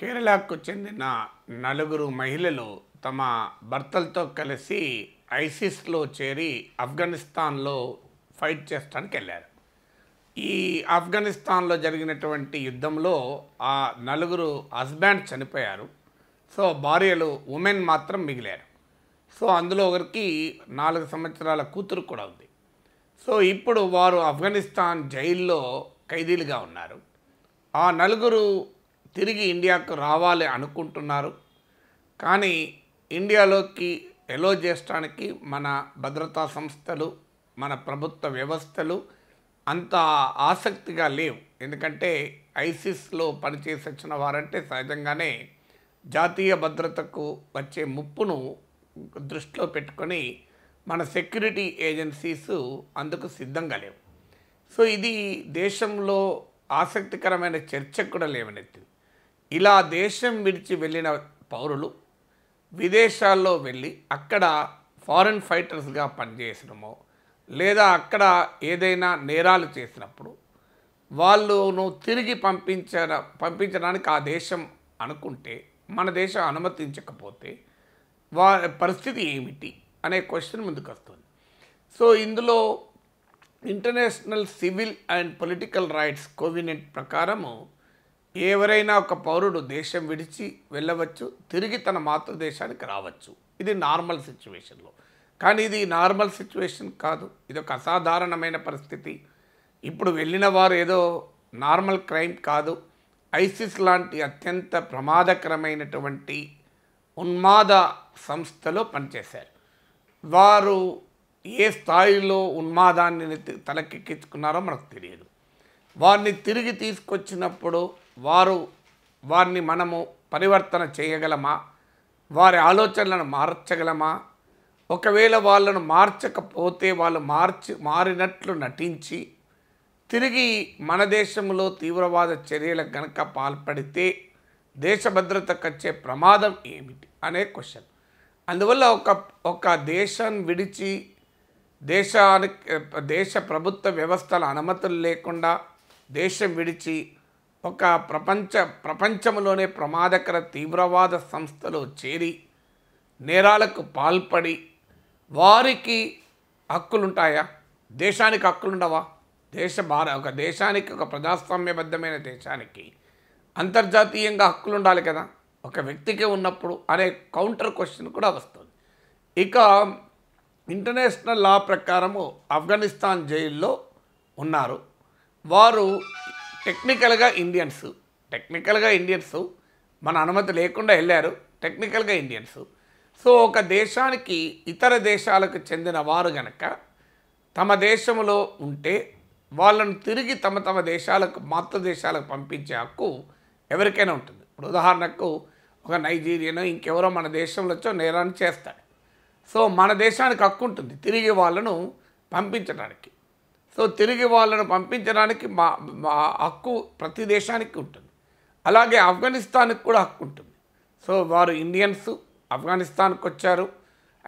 కేరళకు చెందిన నలుగురు మహిళలు తమ భర్తలతో కలిసి ఐసిస్లో చేరి ఆఫ్ఘనిస్తాన్లో ఫైట్ చేస్తానికి వెళ్ళారు ఈ ఆఫ్ఘనిస్తాన్లో జరిగినటువంటి యుద్ధంలో ఆ నలుగురు హస్బెండ్ చనిపోయారు సో భార్యలు ఉమెన్ మాత్రం మిగిలారు సో అందులో ఒకరికి నాలుగు సంవత్సరాల కూతురు కూడా ఉంది సో ఇప్పుడు వారు ఆఫ్ఘనిస్తాన్ జైల్లో ఖైదీలుగా ఉన్నారు ఆ నలుగురు తిరిగి ఇండియాకు రావాలి అనుకుంటున్నారు కానీ ఇండియాలోకి ఎలో చేయడానికి మన భద్రతా సంస్థలు మన ప్రభుత్వ వ్యవస్థలు అంత ఆసక్తిగా లేవు ఎందుకంటే ఐసిస్లో పనిచేసి వచ్చిన వారంటే సహజంగానే జాతీయ భద్రతకు వచ్చే ముప్పును దృష్టిలో పెట్టుకొని మన సెక్యూరిటీ ఏజెన్సీస్ అందుకు సిద్ధంగా లేవు సో ఇది దేశంలో ఆసక్తికరమైన చర్చ కూడా లేవనెత్తింది ఇలా దేశం విడిచి వెళ్ళిన పౌరులు విదేశాల్లో వెళ్ళి అక్కడ ఫారెన్ ఫైటర్స్గా పనిచేసినమో లేదా అక్కడ ఏదైనా నేరాలు చేసినప్పుడు వాళ్ళను తిరిగి పంపించ పంపించడానికి ఆ దేశం అనుకుంటే మన దేశం అనుమతించకపోతే వా పరిస్థితి ఏమిటి అనే క్వశ్చన్ ముందుకు వస్తుంది సో ఇందులో international civil and political rights covenant ప్రకారము ఎవరైనా ఒక పౌరుడు దేశం విడిచి వెళ్ళవచ్చు తిరిగి తన మాతృదేశానికి రావచ్చు ఇది నార్మల్ సిచ్యువేషన్లో కానీ ఇది నార్మల్ సిచ్యువేషన్ కాదు ఇది ఒక అసాధారణమైన పరిస్థితి ఇప్పుడు వెళ్ళిన వారు ఏదో నార్మల్ క్రైమ్ కాదు ఐసిస్ లాంటి అత్యంత ప్రమాదకరమైనటువంటి ఉన్మాద సంస్థలో పనిచేశారు వారు ఏ స్థాయిలో ఉన్మాదాన్ని తలకెక్కించుకున్నారో మనకు తెలియదు వారిని తిరిగి తీసుకొచ్చినప్పుడు వారు వారిని మనము పరివర్తన చేయగలమా వారి ఆలోచనలను మార్చగలమా ఒకవేళ వాళ్ళను మార్చకపోతే వాళ్ళు మార్చి మారినట్లు నటించి తిరిగి మన దేశంలో తీవ్రవాద చర్యలకు గనక పాల్పడితే దేశ భద్రతకు వచ్చే ప్రమాదం ఏమిటి అనే క్వశ్చన్ అందువల్ల ఒక ఒక దేశాన్ని విడిచి దేశానికి దేశ ప్రభుత్వ వ్యవస్థల అనుమతులు లేకుండా దేశం విడిచి ఒక ప్రపంచ ప్రపంచంలోనే ప్రమాదకర తీవ్రవాద సంస్థలో చేరి నేరాలకు పాల్పడి వారికి హక్కులుంటాయా దేశానికి హక్కులుండవా దేశ భార ఒక దేశానికి ఒక ప్రజాస్వామ్యబద్ధమైన దేశానికి అంతర్జాతీయంగా హక్కులు ఉండాలి కదా ఒక వ్యక్తికి ఉన్నప్పుడు అనే కౌంటర్ క్వశ్చన్ కూడా వస్తుంది ఇక ఇంటర్నేషనల్ లా ప్రకారము ఆఫ్ఘనిస్తాన్ జైల్లో ఉన్నారు వారు టెక్నికల్గా ఇండియన్స్ టెక్నికల్గా ఇండియన్స్ మన అనుమతి లేకుండా వెళ్ళారు టెక్నికల్గా ఇండియన్స్ సో ఒక దేశానికి ఇతర దేశాలకు చెందిన వారు గనక తమ దేశంలో ఉంటే వాళ్ళను తిరిగి తమ తమ దేశాలకు మాతృ దేశాలకు పంపించే హక్కు ఎవరికైనా ఉంటుంది ఇప్పుడు ఉదాహరణకు ఒక నైజీరియనో ఇంకెవరో మన దేశంలో వచ్చో నేరాన్ని చేస్తాడు సో మన దేశానికి హక్కు ఉంటుంది తిరిగి వాళ్ళను పంపించడానికి సో తిరిగి వాళ్ళను పంపించడానికి మా మా హక్కు ప్రతి దేశానికి ఉంటుంది అలాగే ఆఫ్ఘనిస్తాన్కి కూడా హక్కు ఉంటుంది సో వారు ఇండియన్స్ ఆఫ్ఘనిస్తాన్కి వచ్చారు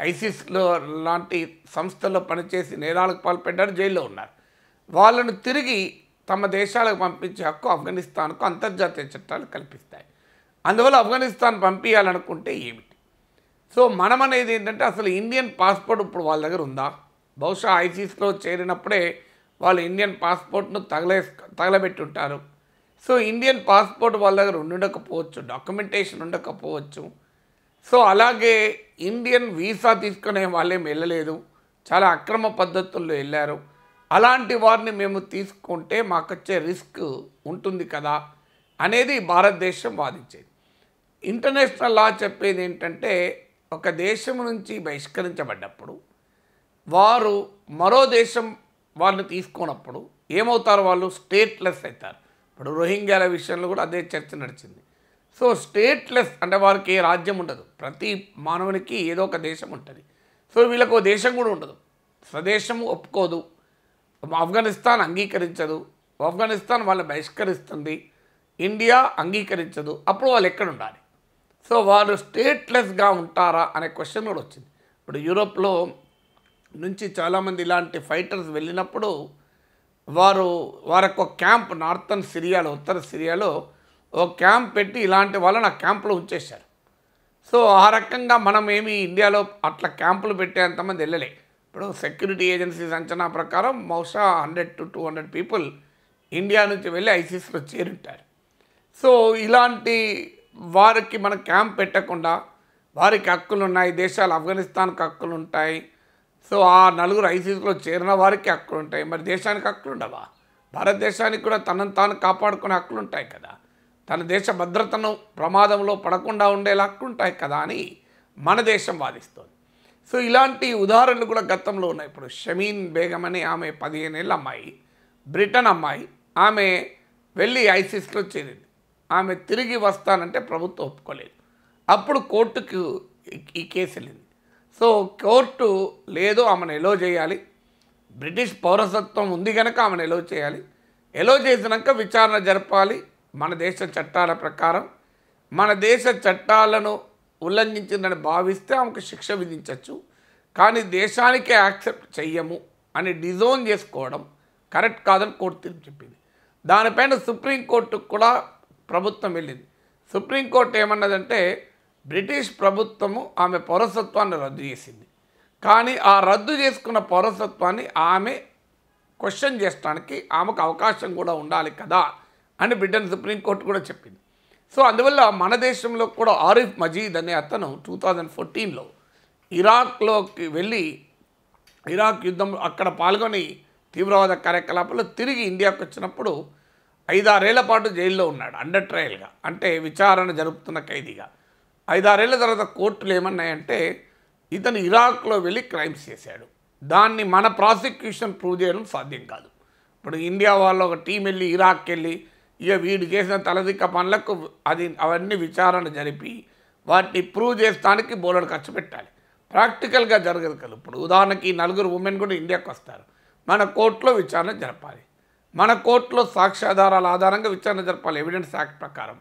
ఐసిస్లో లాంటి సంస్థల్లో పనిచేసి నేరాలకు పాల్పడ్డారు జైల్లో ఉన్నారు వాళ్ళను తిరిగి తమ దేశాలకు పంపించే హక్కు ఆఫ్ఘనిస్తాన్కు అంతర్జాతీయ చట్టాలు కల్పిస్తాయి అందువల్ల ఆఫ్ఘనిస్తాన్ పంపించాలనుకుంటే ఏమిటి సో మనం అనేది ఏంటంటే అసలు ఇండియన్ పాస్పోర్ట్ ఇప్పుడు వాళ్ళ దగ్గర ఉందా బహుశా ఐసీస్లో చేరినప్పుడే వాళ్ళు ఇండియన్ పాస్పోర్ట్ను తగలే ఉంటారు సో ఇండియన్ పాస్పోర్ట్ వాళ్ళ దగ్గర ఉండకపోవచ్చు డాక్యుమెంటేషన్ ఉండకపోవచ్చు సో అలాగే ఇండియన్ వీసా తీసుకునే వాళ్ళేం వెళ్ళలేదు చాలా అక్రమ పద్ధతుల్లో వెళ్ళారు అలాంటి వారిని మేము తీసుకుంటే మాకు వచ్చే రిస్క్ ఉంటుంది కదా అనేది భారతదేశం వాదించేది ఇంటర్నేషనల్ లా చెప్పేది ఏంటంటే ఒక దేశం నుంచి బహిష్కరించబడ్డప్పుడు వారు మరో దేశం వాళ్ళని తీసుకున్నప్పుడు ఏమవుతారు వాళ్ళు స్టేట్లెస్ అవుతారు ఇప్పుడు రోహింగ్యాల విషయంలో కూడా అదే చర్చ నడిచింది సో స్టేట్లెస్ అంటే వారికి ఏ రాజ్యం ఉండదు ప్రతి మానవునికి ఏదో ఒక దేశం ఉంటుంది సో వీళ్ళకు దేశం కూడా ఉండదు స్వదేశం ఒప్పుకోదు ఆఫ్ఘనిస్తాన్ అంగీకరించదు ఆఫ్ఘనిస్తాన్ వాళ్ళని బహిష్కరిస్తుంది ఇండియా అంగీకరించదు అప్పుడు వాళ్ళు ఎక్కడ ఉండాలి సో వాళ్ళు స్టేట్లెస్గా ఉంటారా అనే క్వశ్చన్ కూడా వచ్చింది ఇప్పుడు యూరోప్లో నుంచి చాలామంది ఇలాంటి ఫైటర్స్ వెళ్ళినప్పుడు వారు వారొక క్యాంప్ నార్థన్ సిరియాలో ఉత్తర సిరియాలో ఓ క్యాంప్ పెట్టి ఇలాంటి వాళ్ళని ఆ క్యాంప్లో ఉంచేశారు సో ఆ రకంగా మనం ఏమి ఇండియాలో అట్లా క్యాంపులు పెట్టేంతమంది వెళ్ళలే ఇప్పుడు సెక్యూరిటీ ఏజెన్సీస్ అంచనా ప్రకారం బహుశా hundred to two hundred people India నుంచి వెళ్ళి ఐసీసీలో చేరుంటారు సో ఇలాంటి వారికి మన క్యాంప్ పెట్టకుండా వారికి హక్కులు ఉన్నాయి దేశాలు ఆఫ్ఘనిస్తాన్కి హక్కులు ఉంటాయి సో ఆ నలుగురు ఐసీసీలో చేరిన వారికి హక్కులు ఉంటాయి మరి దేశానికి హక్కులు ఉండవా భారతదేశానికి కూడా తనను తాను కాపాడుకునే హక్కులు ఉంటాయి కదా తన దేశ భద్రతను ప్రమాదంలో పడకుండా ఉండేలా హక్కులు ఉంటాయి కదా అని మన దేశం వాదిస్తోంది సో ఇలాంటి ఉదాహరణలు కూడా గతంలో ఉన్నాయి ఇప్పుడు షమీన్ బేగం అని ఆమె పదిహేను ఏళ్ళ అమ్మాయి బ్రిటన్ అమ్మాయి ఆమె వెళ్ళి ఐసిస్లో చేరింది ఆమె తిరిగి వస్తానంటే ప్రభుత్వం ఒప్పుకోలేదు అప్పుడు కోర్టుకు ఈ కేసు వెళ్ళింది సో కోర్టు లేదు ఆమెను ఎలో చేయాలి బ్రిటిష్ పౌరసత్వం ఉంది కనుక ఆమెను ఎలో చేయాలి ఎలో చేసినాక విచారణ జరపాలి మన దేశ చట్టాల ప్రకారం మన దేశ చట్టాలను ఉల్లంఘించిందని భావిస్తే ఆమెకు శిక్ష విధించవచ్చు కానీ దేశానికే యాక్సెప్ట్ చెయ్యము అని డిజోన్ చేసుకోవడం కరెక్ట్ కాదని కోర్టు తీర్పు చెప్పింది దానిపైన సుప్రీంకోర్టుకు కూడా ప్రభుత్వం వెళ్ళింది సుప్రీంకోర్టు ఏమన్నదంటే బ్రిటిష్ ప్రభుత్వము ఆమె పౌరసత్వాన్ని రద్దు చేసింది కానీ ఆ రద్దు చేసుకున్న పౌరసత్వాన్ని ఆమె క్వశ్చన్ చేసడానికి ఆమెకు అవకాశం కూడా ఉండాలి కదా అని బ్రిటన్ సుప్రీంకోర్టు కూడా చెప్పింది సో అందువల్ల మన దేశంలో కూడా ఆరిఫ్ మజీద్ అనే అతను టూ థౌజండ్ ఫోర్టీన్లో ఇరాక్లోకి వెళ్ళి ఇరాక్ యుద్ధం అక్కడ పాల్గొని తీవ్రవాద కార్యకలాపాలు తిరిగి ఇండియాకు వచ్చినప్పుడు ఐదారేళ్ల పాటు జైల్లో ఉన్నాడు అండర్ ట్రయల్గా అంటే విచారణ జరుపుతున్న ఖైదీగా ఐదారేళ్ల తర్వాత కోర్టులు ఏమన్నాయంటే ఇతను ఇరాక్లో వెళ్ళి క్రైమ్స్ చేశాడు దాన్ని మన ప్రాసిక్యూషన్ ప్రూవ్ చేయడం సాధ్యం కాదు ఇప్పుడు ఇండియా వాళ్ళు ఒక టీం వెళ్ళి ఇరాక్ వెళ్ళి ఇక వీడు చేసిన తలదిక్క పనులకు అది అవన్నీ విచారణ జరిపి వాటిని ప్రూవ్ చేస్తానికి బోలెడు ఖర్చు పెట్టాలి ప్రాక్టికల్గా జరగదు కదా ఇప్పుడు ఉదాహరణకి నలుగురు ఉమెన్ కూడా ఇండియాకు వస్తారు మన కోర్టులో విచారణ జరపాలి మన కోర్టులో సాక్ష్యాధారాల ఆధారంగా విచారణ జరపాలి ఎవిడెన్స్ యాక్ట్ ప్రకారం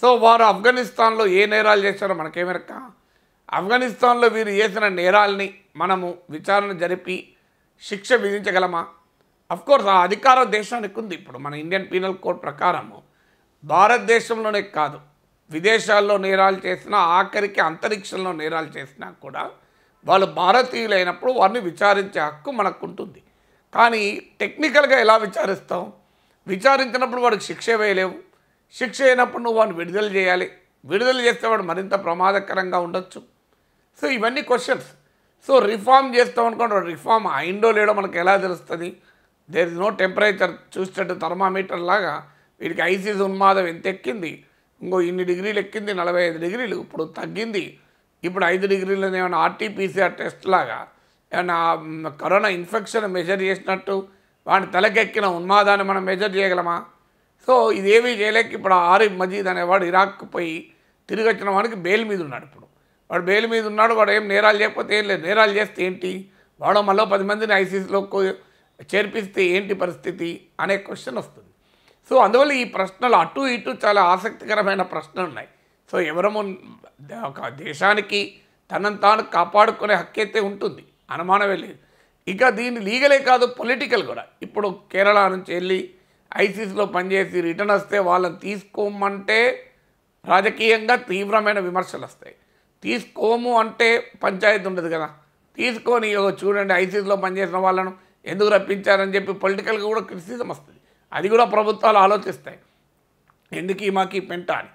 సో వారు ఆఫ్ఘనిస్తాన్లో ఏ నేరాలు చేశారో మనకేమెరక ఆఫ్ఘనిస్తాన్లో వీరు చేసిన నేరాలని మనము విచారణ జరిపి శిక్ష విధించగలమా అఫ్కోర్స్ ఆ అధికారం దేశానికి ఉంది ఇప్పుడు మన ఇండియన్ పీనల్ కోడ్ ప్రకారము భారతదేశంలోనే కాదు విదేశాల్లో నేరాలు చేసినా ఆఖరికి అంతరిక్షంలో నేరాలు చేసినా కూడా వాళ్ళు భారతీయులైనప్పుడు వారిని విచారించే హక్కు మనకు ఉంటుంది కానీ టెక్నికల్గా ఎలా విచారిస్తాం విచారించినప్పుడు వాడికి శిక్ష వేయలేవు శిక్ష అయినప్పుడు నువ్వు వాడిని విడుదల చేయాలి విడుదల చేస్తే వాడు మరింత ప్రమాదకరంగా ఉండొచ్చు సో ఇవన్నీ క్వశ్చన్స్ సో రిఫార్మ్ చేస్తాం అనుకోండి రిఫార్మ్ అయిందో లేడో మనకు ఎలా తెలుస్తుంది దేర్ ఇస్ నో టెంపరేచర్ చూసేటట్టు థర్మామీటర్ లాగా వీడికి ఐసీస్ ఉన్మాదం ఎంత ఎక్కింది ఇంకో ఇన్ని డిగ్రీలు ఎక్కింది నలభై ఐదు డిగ్రీలు ఇప్పుడు తగ్గింది ఇప్పుడు ఐదు డిగ్రీలు ఏమైనా ఆర్టీపీసీఆర్ టెస్ట్ లాగా ఏమైనా కరోనా ఇన్ఫెక్షన్ మెజర్ చేసినట్టు వాడిని తలకెక్కిన ఉన్మాదాన్ని మనం మెజర్ చేయగలమా సో ఇదేమీ చేయలేక ఇప్పుడు ఆరిఫ్ మజీద్ అనేవాడు ఇరాక్ పోయి తిరిగి వచ్చిన వాడికి బెయిల్ మీద ఉన్నాడు ఇప్పుడు వాడు బెయిల్ మీద ఉన్నాడు వాడు ఏం నేరాలు చేయకపోతే ఏం లేదు నేరాలు చేస్తే ఏంటి వాడు మళ్ళీ పది మందిని ఐసీసీలో చేర్పిస్తే ఏంటి పరిస్థితి అనే క్వశ్చన్ వస్తుంది సో అందువల్ల ఈ ప్రశ్నలు అటు ఇటు చాలా ఆసక్తికరమైన ప్రశ్నలు ఉన్నాయి సో ఎవరము ఒక దేశానికి తనను తాను కాపాడుకునే హక్కు అయితే ఉంటుంది అనుమానమే లేదు ఇక దీన్ని లీగలే కాదు పొలిటికల్ కూడా ఇప్పుడు కేరళ నుంచి వెళ్ళి ఐసీసీలో పనిచేసి రిటర్న్ వస్తే వాళ్ళని తీసుకోమంటే రాజకీయంగా తీవ్రమైన విమర్శలు వస్తాయి తీసుకోము అంటే పంచాయతీ ఉండదు కదా తీసుకొని చూడండి ఐసీసీలో పనిచేసిన వాళ్ళను ఎందుకు రప్పించారని చెప్పి పొలిటికల్గా కూడా క్రిటిసిజం వస్తుంది అది కూడా ప్రభుత్వాలు ఆలోచిస్తాయి ఎందుకు మాకి పెంట అని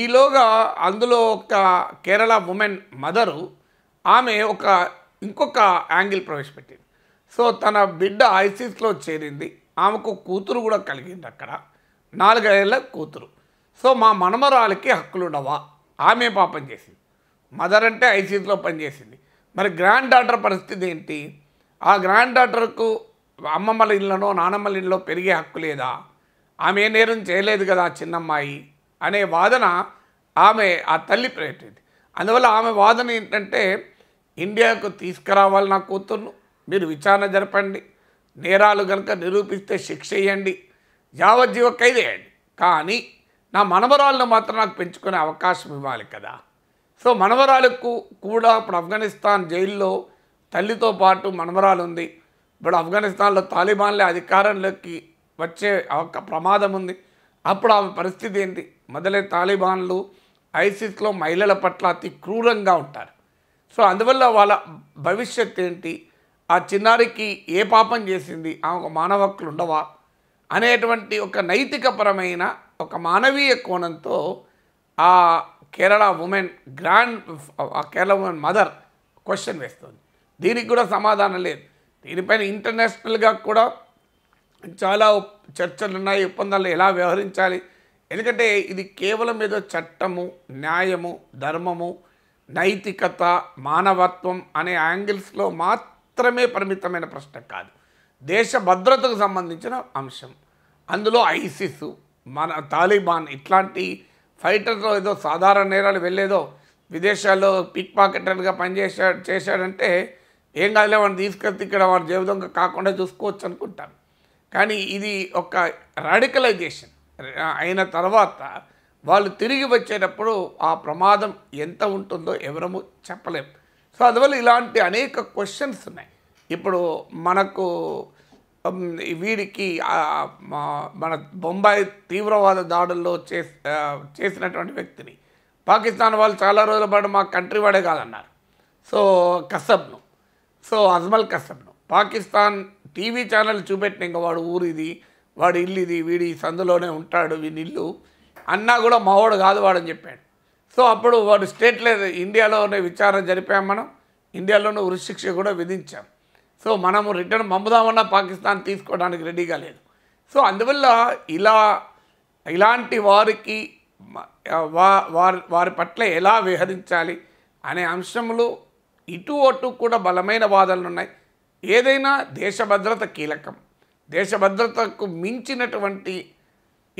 ఈలోగా అందులో ఒక కేరళ ఉమెన్ మదరు ఆమె ఒక ఇంకొక యాంగిల్ ప్రవేశపెట్టింది సో తన బిడ్డ ఐసీస్లో చేరింది ఆమెకు కూతురు కూడా కలిగింది అక్కడ నాలుగేళ్ళ కూతురు సో మా మనమరాలకి హక్కులు ఉండవా ఆమె పాపం చేసింది మదర్ అంటే ఐసీసీలో పనిచేసింది మరి గ్రాండ్ డాటర్ పరిస్థితి ఏంటి ఆ గ్రాండ్ డాటర్కు అమ్మమ్మల ఇళ్ళనో నానమ్మల ఇళ్ళలో పెరిగే హక్కు లేదా ఆమె నేరం చేయలేదు కదా చిన్నమ్మాయి అనే వాదన ఆమె ఆ తల్లి ప్రయత్నింది అందువల్ల ఆమె వాదన ఏంటంటే ఇండియాకు తీసుకురావాలి నా కూతుర్ను మీరు విచారణ జరపండి నేరాలు కనుక నిరూపిస్తే శిక్ష ఇవ్వండి యావజ్జీవ ఖైదేయండి కానీ నా మనవరాలను మాత్రం నాకు పెంచుకునే అవకాశం ఇవ్వాలి కదా సో మనవరాలకు కూడా ఇప్పుడు ఆఫ్ఘనిస్తాన్ జైల్లో తల్లితో పాటు మనవరాలు ఉంది ఇప్పుడు ఆఫ్ఘనిస్తాన్లో తాలిబాన్లే అధికారంలోకి వచ్చే ప్రమాదం ఉంది అప్పుడు ఆమె పరిస్థితి ఏంటి మొదలై తాలిబాన్లు ఐసిస్లో మహిళల పట్ల అతి క్రూరంగా ఉంటారు సో అందువల్ల వాళ్ళ భవిష్యత్ ఏంటి ఆ చిన్నారికి ఏ పాపం చేసింది ఆమెకు మానవ హక్కులు ఉండవా అనేటువంటి ఒక నైతికపరమైన ఒక మానవీయ కోణంతో ఆ కేరళ ఉమెన్ గ్రాండ్ ఆ కేరళ ఉమెన్ మదర్ క్వశ్చన్ వేస్తుంది దీనికి కూడా సమాధానం లేదు దీనిపైన ఇంటర్నేషనల్గా కూడా చాలా చర్చలు ఉన్నాయి ఒప్పందాలు ఎలా వ్యవహరించాలి ఎందుకంటే ఇది కేవలం ఏదో చట్టము న్యాయము ధర్మము నైతికత మానవత్వం అనే యాంగిల్స్లో మాత్రం మాత్రమే పరిమితమైన ప్రశ్న కాదు దేశ భద్రతకు సంబంధించిన అంశం అందులో ఐసిస్ మన తాలిబాన్ ఇట్లాంటి ఫైటర్లో ఏదో సాధారణ నేరాలు వెళ్ళేదో విదేశాల్లో పిక్ పాకెటర్గా పనిచేసాడు చేశాడంటే ఏం కాదులే వాడిని తీసుకెళ్తే ఇక్కడ వాడి జీవితంగా కాకుండా చూసుకోవచ్చు అనుకుంటాను కానీ ఇది ఒక రాడికలైజేషన్ అయిన తర్వాత వాళ్ళు తిరిగి వచ్చేటప్పుడు ఆ ప్రమాదం ఎంత ఉంటుందో ఎవరము చెప్పలేము సో అందువల్ల ఇలాంటి అనేక క్వశ్చన్స్ ఉన్నాయి ఇప్పుడు మనకు వీడికి మన బొంబాయి తీవ్రవాద దాడుల్లో చేసినటువంటి వ్యక్తిని పాకిస్తాన్ వాళ్ళు చాలా రోజుల పాటు మా కంట్రీ వాడే కాదన్నారు సో కసబ్ను సో అజ్మల్ కసబ్ను పాకిస్తాన్ టీవీ ఛానల్ చూపెట్టిన ఇంకా వాడు ఊరిది వాడు ఇల్లు ఇది వీడి సందులోనే ఉంటాడు వీని ఇల్లు అన్నా కూడా మావాడు కాదు వాడని చెప్పాడు సో అప్పుడు వాడు స్టేట్ లేదు ఇండియాలోనే విచారణ జరిపాం మనం ఇండియాలోనే ఉరిశిక్ష కూడా విధించాం సో మనము రిటర్న్ పంపుదామన్నా పాకిస్తాన్ తీసుకోవడానికి రెడీగా లేదు సో అందువల్ల ఇలా ఇలాంటి వారికి వారి వారి పట్ల ఎలా విహరించాలి అనే అంశంలో ఇటు అటు కూడా బలమైన వాదనలు ఉన్నాయి ఏదైనా దేశ భద్రత కీలకం దేశ భద్రతకు మించినటువంటి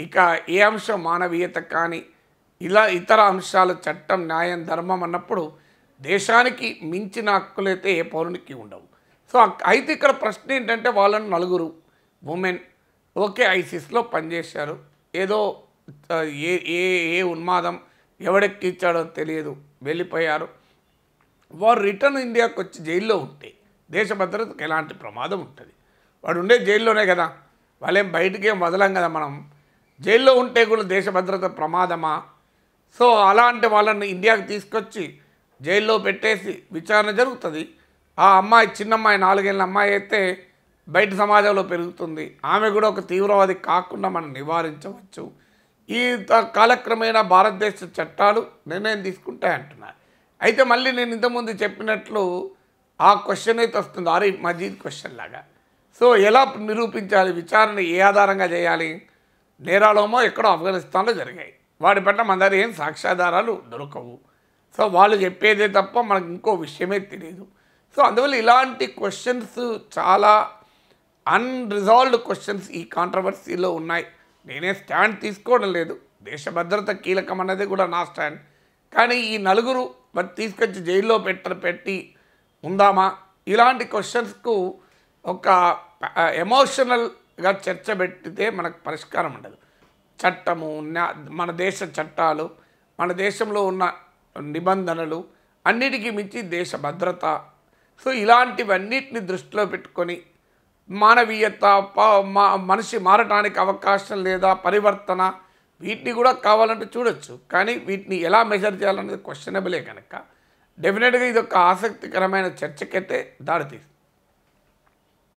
ఇక ఏ అంశం మానవీయత కానీ ఇలా ఇతర అంశాల చట్టం న్యాయం ధర్మం అన్నప్పుడు దేశానికి మించిన హక్కులైతే ఏ పౌరునికి ఉండవు సో అయితే ఇక్కడ ప్రశ్న ఏంటంటే వాళ్ళను నలుగురు ఉమెన్ ఓకే ఐసిస్లో పనిచేశారు ఏదో ఏ ఏ ఏ ఉన్మాదం ఎవడెక్కిచ్చాడో తెలియదు వెళ్ళిపోయారు వారు రిటర్న్ ఇండియాకి వచ్చి జైల్లో ఉంటే దేశ భద్రతకు ఎలాంటి ప్రమాదం ఉంటుంది వాడు ఉండే జైల్లోనే కదా వాళ్ళేం బయటికి ఏం వదలం కదా మనం జైల్లో ఉంటే కూడా దేశ భద్రత ప్రమాదమా సో అలాంటి వాళ్ళని ఇండియాకి తీసుకొచ్చి జైల్లో పెట్టేసి విచారణ జరుగుతుంది ఆ అమ్మాయి చిన్నమ్మాయి నాలుగేళ్ళ అమ్మాయి అయితే బయట సమాజంలో పెరుగుతుంది ఆమె కూడా ఒక తీవ్రవాది కాకుండా మనం నివారించవచ్చు ఈ కాలక్రమేణా భారతదేశ చట్టాలు నిర్ణయం తీసుకుంటాయి అంటున్నారు అయితే మళ్ళీ నేను ఇంతకుముందు చెప్పినట్లు ఆ క్వశ్చన్ అయితే వస్తుంది ఆరిఫ్ మజీద్ క్వశ్చన్ లాగా సో ఎలా నిరూపించాలి విచారణ ఏ ఆధారంగా చేయాలి నేరాలోమో ఎక్కడో ఆఫ్ఘనిస్తాన్లో జరిగాయి వాడి పట్ల మన దగ్గర ఏం సాక్ష్యాధారాలు దొరకవు సో వాళ్ళు చెప్పేదే తప్ప మనకు ఇంకో విషయమే తెలియదు సో అందువల్ల ఇలాంటి క్వశ్చన్స్ చాలా అన్రిజాల్వ్డ్ క్వశ్చన్స్ ఈ కాంట్రవర్సీలో ఉన్నాయి నేనే స్టాండ్ తీసుకోవడం లేదు దేశ భద్రత కీలకం అన్నది కూడా నా స్టాండ్ కానీ ఈ నలుగురు మరి తీసుకొచ్చి జైల్లో పెట్ట పెట్టి ఉందామా ఇలాంటి క్వశ్చన్స్కు ఒక ఎమోషనల్గా చర్చ పెట్టితే మనకు పరిష్కారం ఉండదు చట్టము మన దేశ చట్టాలు మన దేశంలో ఉన్న నిబంధనలు అన్నిటికీ మించి దేశ భద్రత సో ఇలాంటివన్నిటిని దృష్టిలో పెట్టుకొని మానవీయత మనిషి మారటానికి అవకాశం లేదా పరివర్తన వీటిని కూడా కావాలంటే చూడొచ్చు కానీ వీటిని ఎలా మెజర్ చేయాలనేది క్వశ్చనబులే కనుక డెఫినెట్గా ఇది ఒక ఆసక్తికరమైన చర్చకైతే దారితీస్తుంది